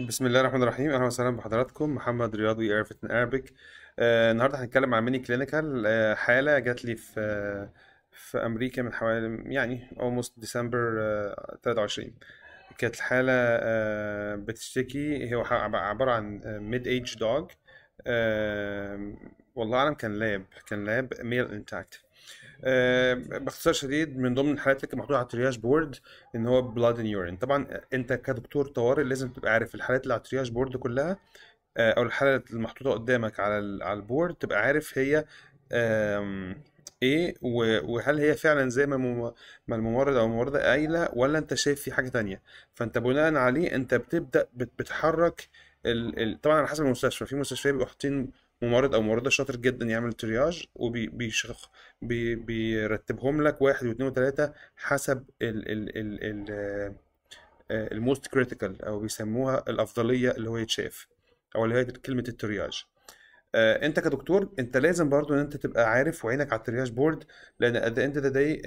بسم الله الرحمن الرحيم اهلا وسهلا بحضراتكم محمد رياضي ايرفتن ارابيك آه النهارده هنتكلم عن ميني كلينيكال آه حاله جات لي في آه في امريكا من حوالي يعني اوموست ديسمبر آه 23 كانت الحاله آه بتشتكي هي عباره عن ميد ايج دوج والله اعلم كان لاب كان لاب ميل انتاكت آه، باختصار شديد من ضمن الحالات اللي محطوطه على الترياج بورد ان هو بلاد ان يورين طبعا انت كدكتور طوارئ لازم تبقى عارف الحالات اللي على الترياج بورد كلها آه، او الحالات المحطوطه قدامك على على البورد تبقى عارف هي ايه وهل هي فعلا زي ما الممرض او الممرضه قايله ولا انت شايف في حاجه تانية فانت بناء عليه انت بتبدا بتحرك ال... ال... طبعا على حسب المستشفى في مستشفيات بيبقوا حاطين ممرض او ممرضه شاطر جدا يعمل ترياج وبيشخ بي بيرتبهم لك واحد واثنين وثلاثه حسب ال ال ال ال الموست آه، كريتيكال او بيسموها الافضليه اللي هو يتشاف او اللي هي كلمه الترياج آه، انت كدكتور انت لازم برضو ان انت تبقى عارف وعينك على الترياج بورد لان قد انت ده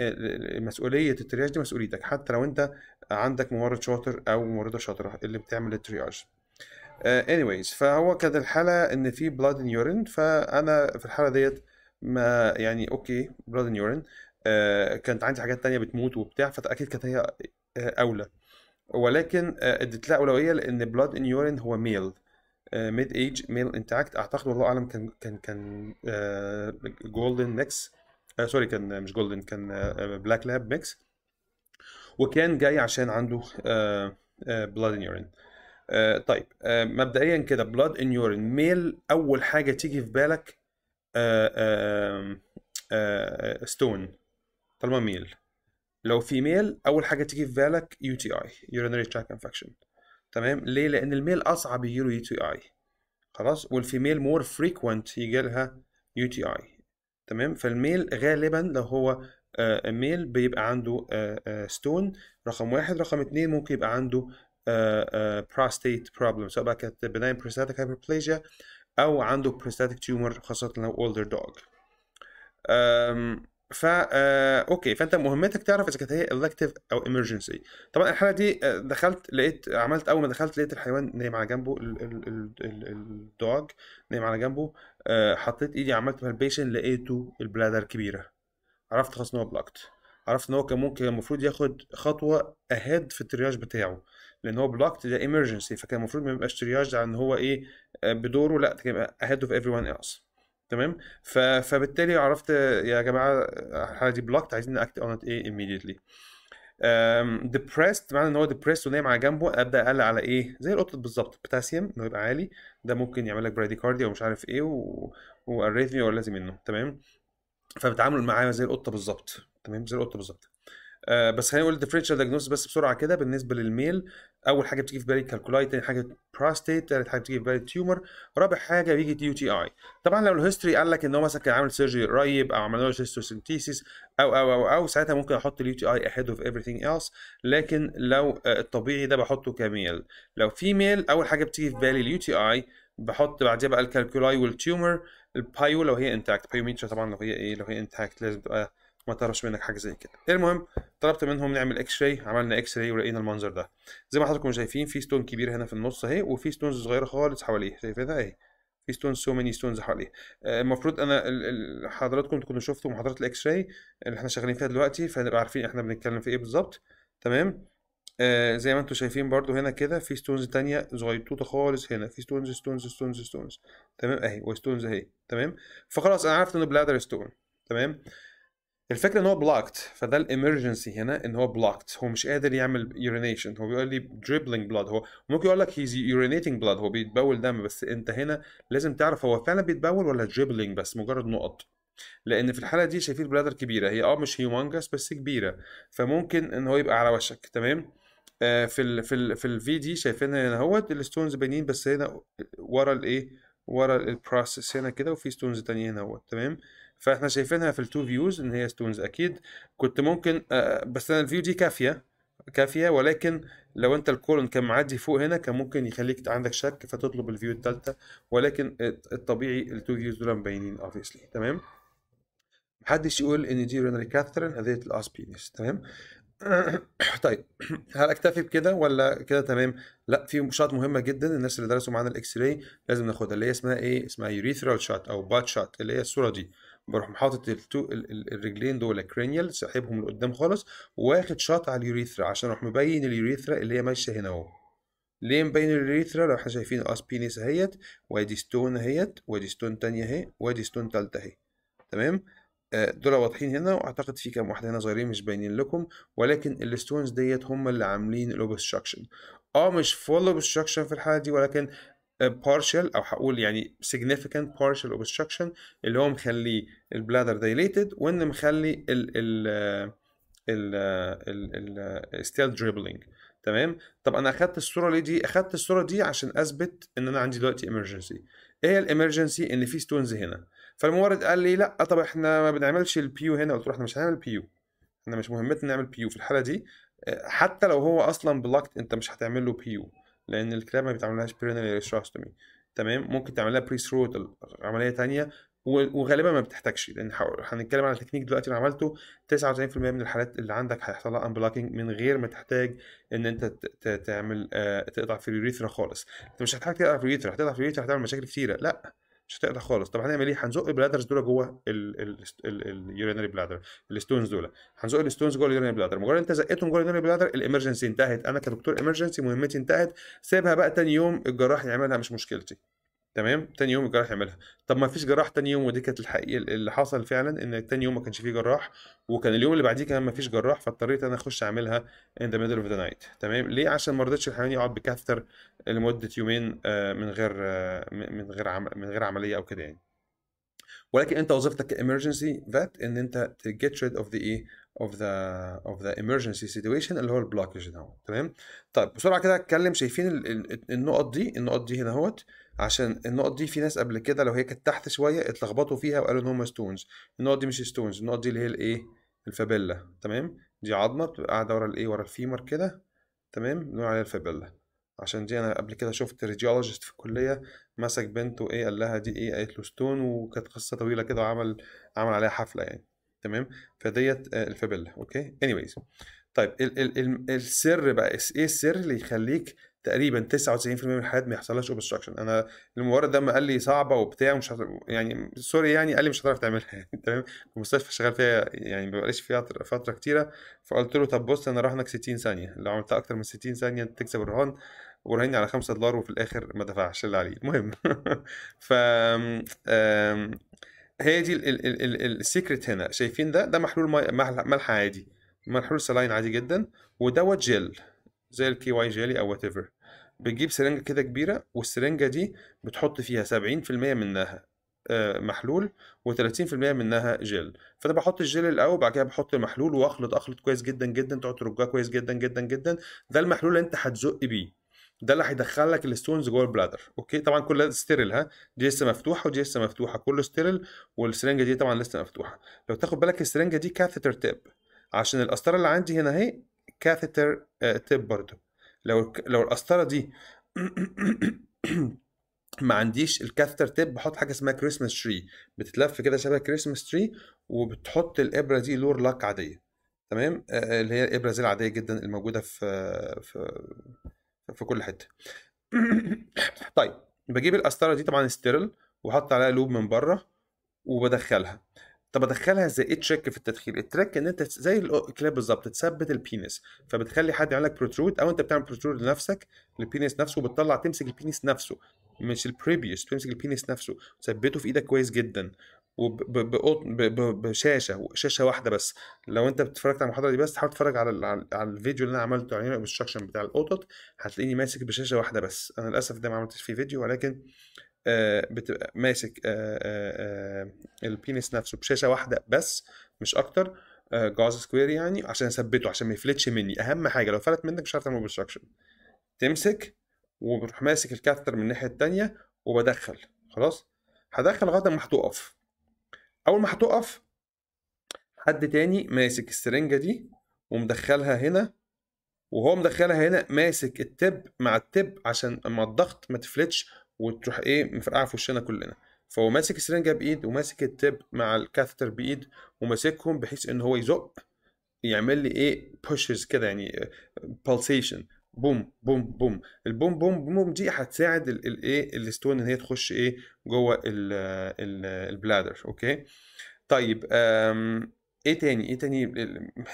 مسؤوليه الترياج دي مسؤوليتك حتى لو انت عندك ممرض شاطر او ممرضه شاطره اللي بتعمل الترياج Uh, anyways فهو كانت الحاله ان في بلاد ان يورين فانا في الحاله ديت ما يعني اوكي بلاد ان يورين كانت عندي حاجات تانية بتموت وبتاع فاكيد كانت هي uh, اولى ولكن uh، اديت لها اولويه لان بلاد ان يورين هو ميل ميد ايج ميل انتاكت اعتقد والله اعلم كان كان كان جولدن ميكس سوري كان مش جولدن كان بلاك لاب ميكس وكان جاي عشان عنده بلاد ان يورين آه، طيب آه، مبدئيا كده بلاد ان يورين ميل اول حاجه تيجي في بالك ستون آه، طالما ميل لو في ميل اول حاجه تيجي في بالك يو تي اي يورينري تراك انفكشن تمام ليه لان الميل اصعب يجيله يو تي اي خلاص والفيميل مور فريكوينت يجي لها يو تي اي تمام فالميل غالبا لو هو ميل بيبقى عنده ستون رقم واحد رقم اتنين ممكن يبقى عنده بروستيت آه، بروبلم آه، سواء بقى كانت بناين بروستاتيك هايبربليجيا او عنده بروستاتيك تيومر خاصه لو اولدر دوج فا اوكي فانت مهمتك تعرف اذا كانت هي الكتيف او ايمرجنسي طبعا الحاله دي آه، دخلت لقيت عملت اول ما دخلت لقيت الحيوان نايم على جنبه الدوج نايم على جنبه حطيت ايدي عملت بالبيشن لقيته البلادر كبيره عرفت خلاص ان هو بلاكت عرفت ان هو كان ممكن المفروض ياخد خطوه اهيد في الترياج بتاعه لان هو بلوكت ده emergency فكان المفروض ما يبقاش ترياج على ان هو ايه آه، بدوره لا اهيد اوف ايفري ون ايلس تمام فبالتالي عرفت يا جماعه الحاله آه، دي بلوكت عايزين اكت اون ايه immediately ديبرست um, معنى ان هو ديبرست ونايم على جنبه ابدا اقلق على ايه زي القطط بالظبط بوتاسيوم انه يبقى عالي ده ممكن يعمل لك كارديا ومش عارف ايه و... ولازم ولا لازم منه تمام فبتعامل معاه زي القطه بالظبط تمام زي القطه بالظبط آه، بس خلينا نقول الديفرنشال دايجنوستس بس بسرعه كده بالنسبه للميل اول حاجه بتيجي في بالي كالكولاي تاني حاجه بروستيت تالت حاجه بتيجي في بالي تيومر رابع حاجه بيجي دي يو تي اي طبعا لو الهيستوري قال لك ان هو مثلا كان عامل سيرجري قريب او عملوا له أو, او او او او ساعتها ممكن احط اليو تي اي اهيد اوف ايفريثينج ايلس لكن لو آه، الطبيعي ده بحطه كميل لو فيميل اول حاجه بتيجي في بالي اليو تي اي بحط بعديها بقى الكالكولاي والتيومر البايو لو هي انتاكت بايوميتر طبعا لو هي ايه لو هي انتاكت لازم تبقى ما تعرفش منك حاجه زي كده المهم طلبت منهم نعمل اكس راي عملنا اكس راي ولقينا المنظر ده زي ما حضراتكم شايفين في ستون كبير هنا في النص اهي وفي ستونز صغيره خالص حواليه شايفينها اهي في ستونز سو ماني ستونز حواليه آه، المفروض انا حضراتكم تكونوا شفتوا محاضرات الاكس راي اللي احنا شغالين فيها دلوقتي فنبقى عارفين احنا بنتكلم في ايه بالظبط تمام آه زي ما انتم شايفين برضو هنا كده في ستونز تانية صغيرتوطة خالص هنا في ستونز ستونز ستونز ستونز تمام اهي وستونز اهي تمام فخلاص انا عرفت انه بلادر ستون تمام الفكره ان هو بلوكت فده الامرجنسي هنا ان هو بلوكت هو مش قادر يعمل يورينيشن هو بيقول لي دريبلينج بلاد هو ممكن يقول لك هيز يورينيتنج بلاد هو بيتبول دم بس انت هنا لازم تعرف هو فعلا بيتبول ولا دريبلينج بس مجرد نقط لان في الحاله دي شايفين بلادر كبيره هي اه مش هيومنجس بس كبيره فممكن ان هو يبقى على وشك تمام آه في ال في ال في الفي دي شايفينها هنا اهوت الستونز باينين بس هنا ورا الايه ورا البروسيس هنا كده وفي ستونز تانية هنا اهوت تمام فاحنا شايفينها في التو فيوز ان هي ستونز اكيد كنت ممكن آه، بس انا الفيو دي كافيه كافيه ولكن لو انت الكولون كان معدي فوق هنا كان ممكن يخليك عندك شك فتطلب الفيو الثالثه ولكن الطبيعي التو فيوز دول مبينين اوبسلي تمام محدش يقول ان دي رينالي كاثرين هذه الاسبينيس تمام طيب هل اكتفي بكده ولا كده تمام لا في شوت مهمه جدا الناس اللي درسوا معانا الاكس راي لازم ناخدها اللي هي اسمها ايه اسمها يوريثرال شات او بات شات اللي هي الصوره دي بروح حاطط التو الرجلين دول كرينيال ساحبهم لقدام خالص واخد شاط على اليوريثرا عشان اروح مبين اليوريثرا اللي هي ماشيه هنا اهو ليه مبين اليوريثرا لو احنا شايفين اس أه اهيت وادي ستون اهيت وادي ستون تانية اهي وادي ستون تالتة اهي تمام آه، دول واضحين هنا واعتقد في كام واحده هنا صغيرين مش باينين لكم ولكن الستونز ديت هم اللي عاملين الاوبستراكشن اه مش فول اوبستراكشن في الحاله دي ولكن partial او هقول يعني significant partial obstruction اللي هو مخلي البلادر dilated وان مخلي ال ال ال ال ال ستيل دريبلينج تمام طب انا اخدت الصوره ليه دي اخدت الصوره دي عشان اثبت ان انا عندي دلوقتي emergency ايه الامرجنسي ان في ستونز هنا فالمورد قال لي لا طب احنا ما بنعملش البيو هنا قلت له احنا مش هنعمل بيو احنا مش مهمتنا نعمل بيو في الحاله دي آه، حتى لو هو اصلا بلوكت انت مش هتعمل له بيو لان الكلاب ما بيتعملهاش برينال ريشاستومي تمام ممكن تعملها بري ثروتل عمليه ثانيه وغالبا ما بتحتاجش لان هنتكلم على تكنيك دلوقتي انا عملته 99% من الحالات اللي عندك هيحصل لها انبلاكينج من غير ما تحتاج ان انت تعمل آه، تقطع في اليوريثرا خالص انت مش هتحتاج تقطع في اليوريثرا هتقطع في اليوريثرا هتعمل مشاكل كتيره لا مش هتقدر خالص طب هنعمل ايه هنزق البلادرز دول جوه اليورينري بلادر الستونز دول هنزق الستونز جوه اليورينري بلادر مجرد انت زقتهم جوه اليورينري بلادر الامرجنسي انتهت انا كدكتور امرجنسي مهمتي انتهت سيبها بقى تاني يوم الجراح يعملها مش مشكلتي تمام تاني يوم الجراح يعملها طب ما فيش جراح تاني يوم ودي كانت الحقيقه اللي حصل فعلا ان تاني يوم ما كانش فيه جراح وكان اليوم اللي بعديه كمان ما فيش جراح فاضطريت انا اخش اعملها ان ذا ميدل اوف ذا نايت تمام ليه عشان ما رضيتش الحيوان يقعد بكاثتر لمده يومين آه، من غير آه، من غير من غير عمليه او كده يعني ولكن انت وظيفتك كامرجنسي فات ان انت تجيت ريد اوف ذا ايه of the of the emergency situation اللي هو البلوكج ده تمام طيب بسرعه كده اتكلم شايفين النقط دي النقط دي هنا اهوت عشان النقط دي في ناس قبل كده لو هي كانت تحت شويه اتلخبطوا فيها وقالوا ان هم ستونز النقط دي مش ستونز النقط دي اللي هي الايه الفابيلا تمام دي عظمه بتبقى قاعده ورا الايه ورا الفيمر كده تمام بنقول عليها الفابيلا عشان دي انا قبل كده شفت ريديولوجيست في الكليه مسك بنته ايه قال لها دي ايه قالت له ستون وكانت قصه طويله كده وعمل عمل عليها حفله يعني تمام فديت آه، الفابيلا اوكي اني وايز طيب ال ال ال السر بقى ايه السر اللي يخليك تقريبا 99% من الحالات ما يحصلهاش اوبستراكشن انا الممرض ده ما قال لي صعبه وبتاع ومش يعني سوري يعني قال لي مش هتعرف تعملها يعني تمام المستشفى شغال فيها يعني ما بقاليش فيها فتره كتيره فقلت له طب بص انا راهنك 60 ثانيه لو عملت اكتر من 60 ثانيه انت تكسب الرهان وراهني على 5 دولار وفي الاخر ما دفعش اللي عليه المهم ف هي دي السيكريت هنا شايفين ده ده محلول ملح عادي محلول سلاين عادي جدا ودوت جيل زي الكي واي جيلي او وات ايفر بتجيب سرنجة كده كبيرة والسرنجة دي بتحط فيها سبعين في المية منها آه، محلول و30% منها جل فانا بحط الجل الاول بعد كده بحط المحلول واخلط اخلط كويس جدا جدا تقعد ترجها كويس جدا جدا جدا ده المحلول اللي انت هتزق بيه ده اللي هيدخل لك الستونز جوه البلادر اوكي طبعا كل ده ستيرل ها دي لسه مفتوحه ودي لسه مفتوحه كله ستيرل والسرنجه دي طبعا لسه مفتوحه لو تاخد بالك السرنجه دي كاثيتر تيب عشان القسطره اللي عندي هنا اهي كاثيتر تيب برضه لو لو القسطره دي ما عنديش الكاثتر تيب بحط حاجه اسمها كريسمس تري بتتلف كده شبه كريسمس تري وبتحط الابره دي لور لاك عاديه تمام اللي هي الابره زي العاديه جدا الموجوده في في في كل حته طيب بجيب القسطره دي طبعا ستيرل وحط عليها لوب من بره وبدخلها طب ادخلها ازاي؟ ايه تريك في التدخين التريك ان انت زي الكلاب بالظبط تثبت البينس فبتخلي حد يعمل لك بروترود او انت بتعمل بروترود لنفسك للبينس نفسه وبتطلع تمسك البينس نفسه مش البريبيوس تمسك البينس نفسه تثبته في ايدك كويس جدا وبشاشه شاشه واحده بس لو انت اتفرجت على المحاضره دي بس تحاول تتفرج على على الفيديو اللي انا عملته عن يعني، الانستراكشن بتاع القطط هتلاقيني ماسك بشاشه واحده بس انا للاسف ده ما عملتش فيه فيديو ولكن آه، بتبقى ماسك آه، آه، البينس نفسه بشاشه واحده بس مش اكتر جاز سكوير يعني عشان اثبته عشان ما يفلتش مني اهم حاجه لو فلت منك مش هتعمل اوبستراكشن تمسك وبروح ماسك الكاثتر من الناحيه الثانيه وبدخل خلاص هدخل لغايه ما هتقف اول ما هتقف حد تاني ماسك السرنجه دي ومدخلها هنا وهو مدخلها هنا ماسك التب مع التب عشان مع الضغط ما تفلتش وتروح ايه مفرقعه في وشنا كلنا فهو ماسك السرنجه بايد وماسك التب مع الكاثتر بايد وماسكهم بحيث ان هو يزق يعمل لي ايه بوشز كده يعني بالسيشن بوم بوم بوم البوم بوم بوم دي هتساعد الايه الستون ان هي تخش ايه جوه البلادر اوكي طيب ايه تاني ايه تاني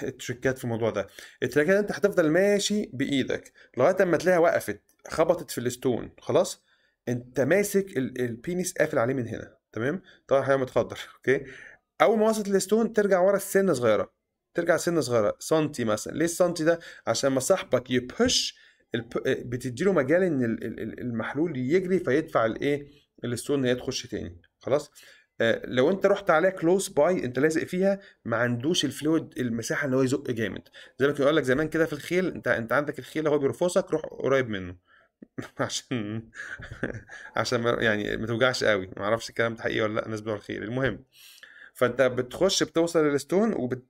التريكات في الموضوع ده التريكات انت هتفضل ماشي بايدك لغايه اما تلاقيها وقفت خبطت في الستون خلاص انت ماسك البينيس قافل عليه من هنا تمام طبعا هي متخدر اوكي اول ما وصلت الستون ترجع ورا السنه صغيره ترجع سنه صغيره سنتي مثلا ليه السنتي ده عشان ما صاحبك يبهش بتديله مجال ان المحلول يجري فيدفع الايه الستون ان هي تخش تاني خلاص آه، لو انت رحت عليها كلوز باي انت لازق فيها ما عندوش الفلويد المساحه ان هو يزق جامد زي ما كان يقول لك زمان كده في الخيل انت انت عندك الخيل هو بيرفصك روح قريب منه عشان عشان ما يعني ما توجعش قوي ما اعرفش الكلام ده حقيقي ولا لا الناس بتوع الخير المهم فانت بتخش بتوصل للستون وبت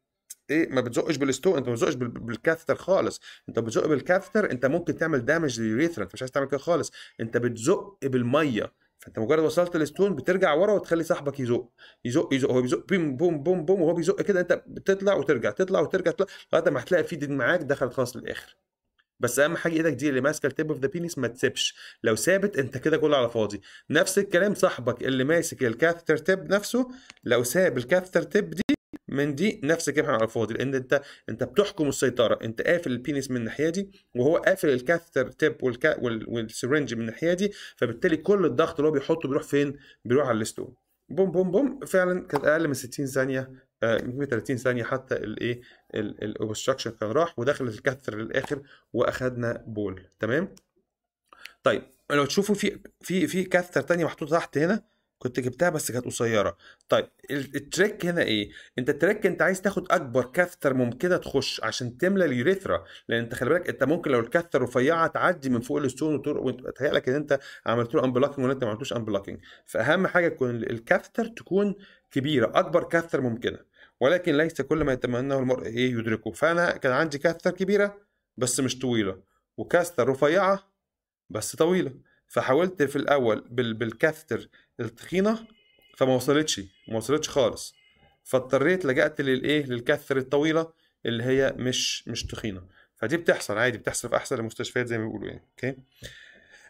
ايه ما بتزقش بالستون انت ما بتزقش بالكاثتر خالص انت بتزق بالكاثتر انت ممكن تعمل دامج لليوريثرا انت مش عايز تعمل كده خالص انت بتزق بالميه فانت مجرد وصلت للستون بترجع ورا وتخلي صاحبك يزق يزق يزق هو بيزق بيم بوم بوم بوم وهو بيزق كده انت بتطلع وترجع تطلع وترجع تطلع لغايه ما هتلاقي في دين معاك دخلت خالص للاخر بس اهم حاجه ايدك دي اللي ماسكه التيب اوف ذا بينيس ما تسيبش لو سابت انت كده كله على فاضي نفس الكلام صاحبك اللي ماسك الكاثتر تيب نفسه لو ساب الكاثتر تيب دي من دي نفس الكلام على الفاضي لان انت انت بتحكم السيطره انت قافل البينس من الناحيه دي وهو قافل الكاثتر تيب والكا والسرنج من الناحيه دي فبالتالي كل الضغط اللي هو بيحطه بيروح فين؟ بيروح على الستون بوم بوم بوم فعلا كانت اقل من 60 ثانيه آه، من 30 ثانيه حتى الايه الاوبستراكشن كان راح ودخلت الكاثر للاخر واخدنا بول تمام طيب لو تشوفوا في في في كاثر تانية محطوطه تحت هنا كنت جبتها بس كانت قصيره طيب التريك هنا ايه انت التريك انت عايز تاخد اكبر كاثر ممكنه تخش عشان تملى اليوريثرا لان انت خلي بالك انت ممكن لو الكاثر رفيعه تعدي من فوق الستون وتهيأ لك ان انت عملت له انبلوكينج ولا انت ما عملتوش انبلوكينج فاهم حاجه تكون الكاثر تكون كبيره اكبر كاثر ممكنه ولكن ليس كل ما يتمناه المرء ايه يدركه فانا كان عندي كاستر كبيره بس مش طويله وكاستر رفيعه بس طويله فحاولت في الاول بالكاستر التخينه فما وصلتش ما وصلتش خالص فاضطريت لجأت للايه للكاثر الطويله اللي هي مش مش تخينه فدي بتحصل عادي بتحصل في احسن المستشفيات زي ما بيقولوا يعني اوكي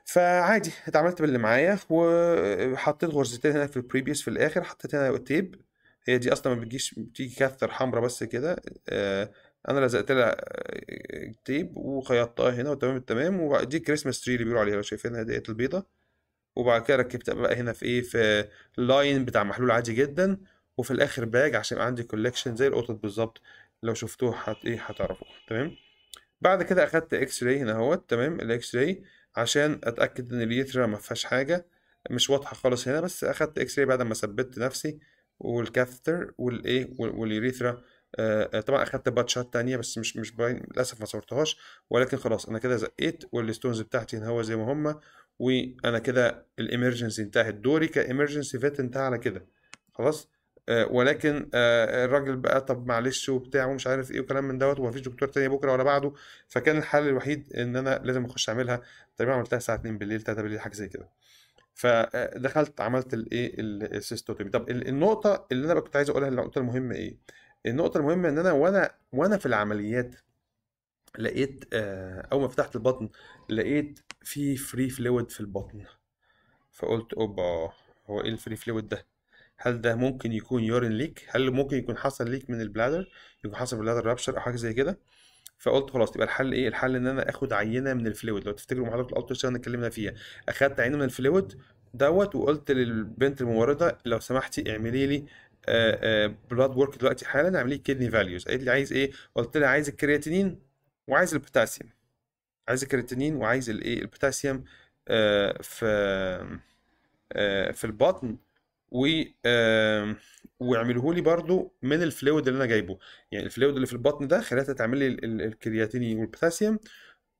فعادي اتعاملت باللي معايا وحطيت غرزتين هنا في البريبيوس في الاخر حطيت هنا تيب هي دي اصلا ما بتجيش بتيجي كثر حمرا بس كده آه انا لزقت لها آه، تيب وخيطتها هنا وتمام التمام ودي كريسماس تري اللي بيقولوا عليها لو شايفينها ديت البيضه وبعد كده ركبتها بقى هنا في ايه في لاين بتاع محلول عادي جدا وفي الاخر باج عشان يبقى عندي كولكشن زي القطط بالظبط لو شفتوه حت ايه هتعرفوه تمام بعد كده اخدت اكس راي هنا اهوت تمام الاكس راي عشان اتاكد ان اليترا ما فيهاش حاجه مش واضحه خالص هنا بس اخدت اكس راي بعد ما ثبتت نفسي والكاثتر والايه واليوريثرا آه،, آه طبعا اخدت باتشات تانية بس مش مش باين للاسف ما صورتهاش ولكن خلاص انا كده زقيت والستونز بتاعتي انهوا زي ما هما وانا كده الامرجنسي انتهت دوري كامرجنسي فيت انتهى على كده خلاص آه ولكن آه الراجل بقى طب معلش وبتاع ومش عارف ايه وكلام من دوت ومفيش دكتور تاني بكره ولا بعده فكان الحل الوحيد ان انا لازم اخش اعملها تقريبا عملتها الساعه 2 بالليل 3 بالليل حاجه زي كده فدخلت عملت الايه السيستوتومي طب النقطه اللي انا كنت عايز اقولها النقطه المهمه ايه النقطه المهمه ان انا وانا وانا في العمليات لقيت آه، اول ما فتحت البطن لقيت في فري فلويد في البطن فقلت اوبا هو ايه الفري فلويد ده هل ده ممكن يكون يورين ليك هل ممكن يكون حصل ليك من البلادر يكون حصل بلادر رابشر او حاجه زي كده فقلت خلاص يبقى الحل ايه الحل ان انا اخد عينه من الفلويد لو تفتكروا محاضره الالترا ساوند اتكلمنا فيها اخدت عينه من الفلويد دوت وقلت للبنت الممرضه لو سمحتي اعملي لي بلاد ورك دلوقتي حالا اعملي كدني فاليوز قالت لي عايز ايه قلت لها عايز الكرياتينين وعايز البوتاسيوم عايز الكرياتينين وعايز الايه البوتاسيوم في في البطن و آه واعمله لي برضو من الفلويد اللي انا جايبه يعني الفلويد اللي في البطن ده خليها تعمل لي الكرياتينين والبوتاسيوم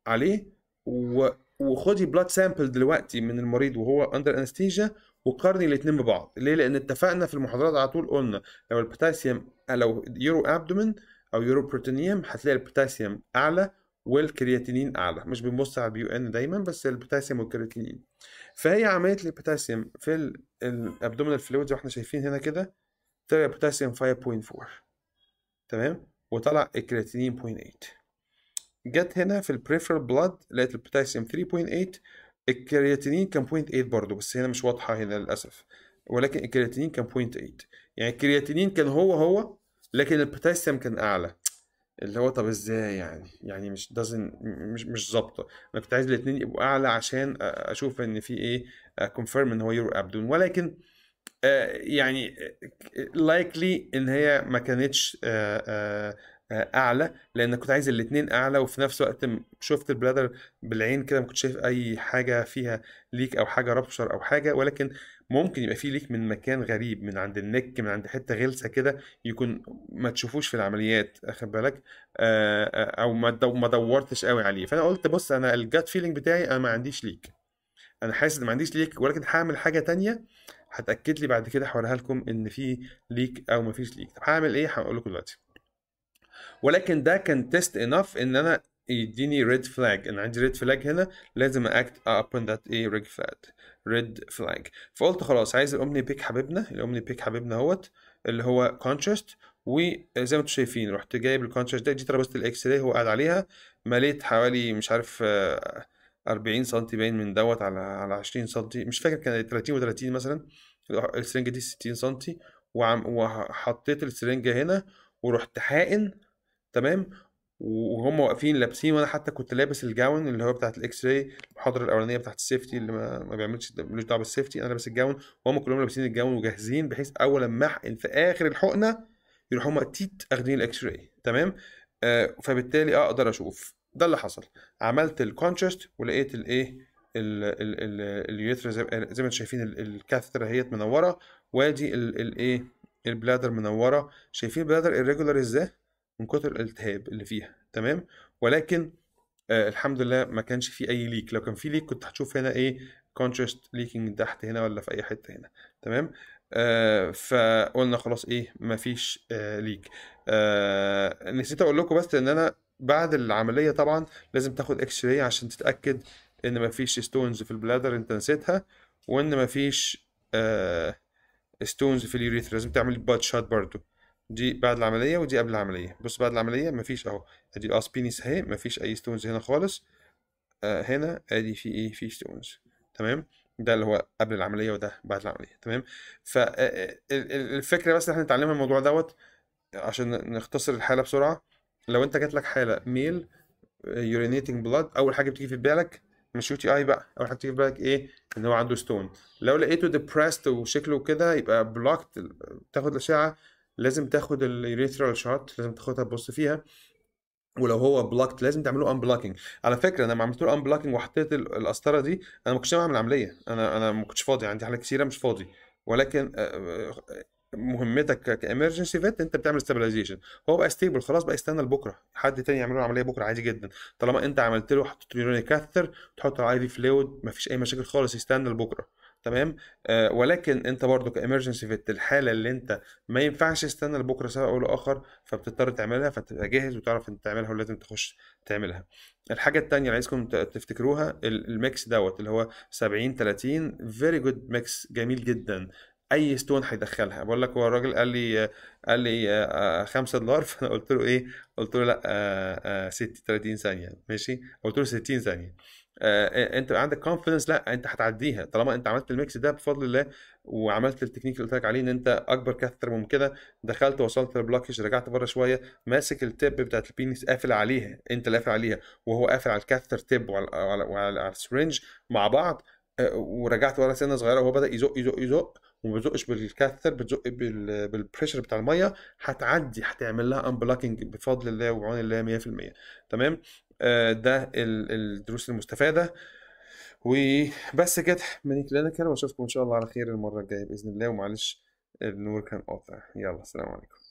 عليه و... وخدي بلاد سامبل دلوقتي من المريض وهو اندر انستيجيا وقارني الاثنين ببعض ليه لان اتفقنا في المحاضرات على طول قلنا لو البوتاسيوم لو يورو ابدومين او يورو بروتينيوم هتلاقي البوتاسيوم اعلى والكرياتينين اعلى مش بنبص على البي ان دايما بس البوتاسيوم والكرياتينين فهي عمليه البوتاسيوم في الابدومينال فلويد واحنا شايفين هنا كده طلع بوتاسيوم 5.4 تمام وطلع الكرياتينين 0.8 جت هنا في البريفرال بلاد لقيت البوتاسيوم 3.8 الكرياتينين كان 0.8 برضه بس هنا مش واضحه هنا للاسف ولكن الكرياتينين كان 0.8 يعني الكرياتينين كان هو هو لكن البوتاسيوم كان اعلى اللي هو طب ازاي يعني يعني مش دازن مش مش ظابطه انا كنت عايز الاثنين يبقوا اعلى عشان اشوف ان في ايه كونفيرم ان هو يور ابدون ولكن يعني لايكلي ان هي ما كانتش اعلى لان كنت عايز الاثنين اعلى وفي نفس الوقت شفت البلادر بالعين كده ما كنتش شايف اي حاجه فيها ليك او حاجه رابشر او حاجه ولكن ممكن يبقى فيه ليك من مكان غريب من عند النك من عند حته غلسه كده يكون ما تشوفوش في العمليات اخد بالك او ما دورتش قوي عليه فانا قلت بص انا الجات فيلينج بتاعي انا ما عنديش ليك انا حاسس ما عنديش ليك ولكن هعمل حاجه تانية هتاكد لي بعد كده هوريها لكم ان في ليك او ما فيش ليك طب هعمل ايه هقول لكم دلوقتي ولكن ده كان تيست انف ان انا يديني ريد فلاج انا عندي ريد فلاج هنا لازم اكت ابون ذات ايه ريد فلاج ريد فلاج فقلت خلاص عايز الاومني بيك حبيبنا الاومني بيك حبيبنا اهوت اللي هو كونتراست وزي ما انتم شايفين رحت جايب الكونتراست ده جيت ربست الاكس راي هو قاعد عليها مليت حوالي مش عارف 40 آه، سم باين من دوت على على 20 سم مش فاكر كان 30 و30 مثلا السرنجه دي 60 سم وحطيت السرنجه هنا ورحت حائن تمام وهم واقفين لابسين وانا حتى كنت لابس الجاون اللي هو بتاعت الاكس راي المحاضره الاولانيه بتاعت السيفتي اللي ما, ما بيعملش ملوش دعوه بالسيفتي انا لابس الجاون وهم كلهم لابسين الجاون وجاهزين بحيث اول لما احقن في اخر الحقنه يروحوا هم تيت اخدين الاكس راي تمام آه فبالتالي اقدر اشوف ده اللي حصل عملت الكونتراست ولقيت الايه اليوترا زي, آه، زي ما انتم شايفين الكاثتر اهيت منوره وادي الايه البلادر منوره شايفين البلادر الريجولار ازاي من كتر الالتهاب اللي فيها تمام ولكن آه الحمد لله ما كانش في اي ليك لو كان في ليك كنت هتشوف هنا ايه كونتراست ليكينج تحت هنا ولا في اي حته هنا تمام آه فقلنا خلاص ايه مفيش آه ليك آه نسيت اقول لكم بس ان انا بعد العمليه طبعا لازم تاخد اكس راي عشان تتاكد ان مفيش ستونز في البلادر انت نسيتها وان مفيش آه ستونز في اليوريثرا لازم تعمل باد شوت برضو دي بعد العمليه ودي قبل العمليه بص بعد العمليه مفيش اهو ادي الاس بينيس اهي مفيش اي ستونز هنا خالص آه هنا ادي في ايه في ستونز تمام ده اللي هو قبل العمليه وده بعد العمليه تمام فالفكره آه، آه، بس اللي احنا نتعلمها الموضوع دوت عشان نختصر الحاله بسرعه لو انت جات لك حاله ميل يورينيتنج آه، بلاد اول حاجه بتيجي في بالك مش يو تي اي بقى اول حاجه بتيجي في بالك ايه ان هو عنده ستون لو لقيته ديبرست وشكله كده يبقى بلوكت تاخد الاشعه لازم تاخد الريترال شوت لازم تاخدها تبص فيها ولو هو بلوكت لازم تعمله ان بلوكينج على فكره انا لما عملت له ان بلوكينج وحطيت القسطره دي انا ما كنتش اعمل عمليه انا انا ما كنتش فاضي عندي حاجات كثيره مش فاضي ولكن آه، آه، مهمتك كامرجنسي فيت انت بتعمل ستابلايزيشن هو بقى ستيبل خلاص بقى استنى لبكره حد تاني يعمل له عمليه بكره عادي جدا طالما انت عملت له حطيت له يكثر كاثر تحط له اي في فلويد مفيش اي مشاكل خالص يستنى لبكره تمام آه ولكن انت برضو كامرجنسي في الحاله اللي انت ما ينفعش تستنى لبكره سبب او لاخر فبتضطر تعملها فتبقى جاهز وتعرف انت تعملها ولازم تخش تعملها الحاجه الثانيه اللي عايزكم تفتكروها الميكس دوت اللي هو 70 30 فيري جود ميكس جميل جدا اي ستون هيدخلها بقول لك هو الراجل قال لي قال لي 5 آه، آه، دولار فانا قلت له ايه قلت له لا 6 آه، 30 ثانيه ماشي قلت له 60 ثانيه آه،, آه انت عندك كونفدنس لا انت هتعديها طالما انت عملت الميكس ده بفضل الله وعملت التكنيك اللي قلت لك عليه ان انت اكبر كاثر من كده دخلت وصلت للبلوكج رجعت بره شويه ماسك التب بتاعت البينس قافل عليها انت اللي قافل عليها وهو قافل على الكاثر تب وعلى وعلى, وعلى السرنج مع بعض آه ورجعت ورا سنه صغيره وهو بدا يزق يزق يزق وما بتزقش بالكاثر بتزق بالبريشر بتاع الميه هتعدي هتعمل لها ان بفضل الله وبعون الله 100% تمام آه، ده الدروس المستفاده وبس كده من كلينيكال واشوفكم ان شاء الله على خير المره الجايه باذن الله ومعلش النور كان قاطع يلا سلام عليكم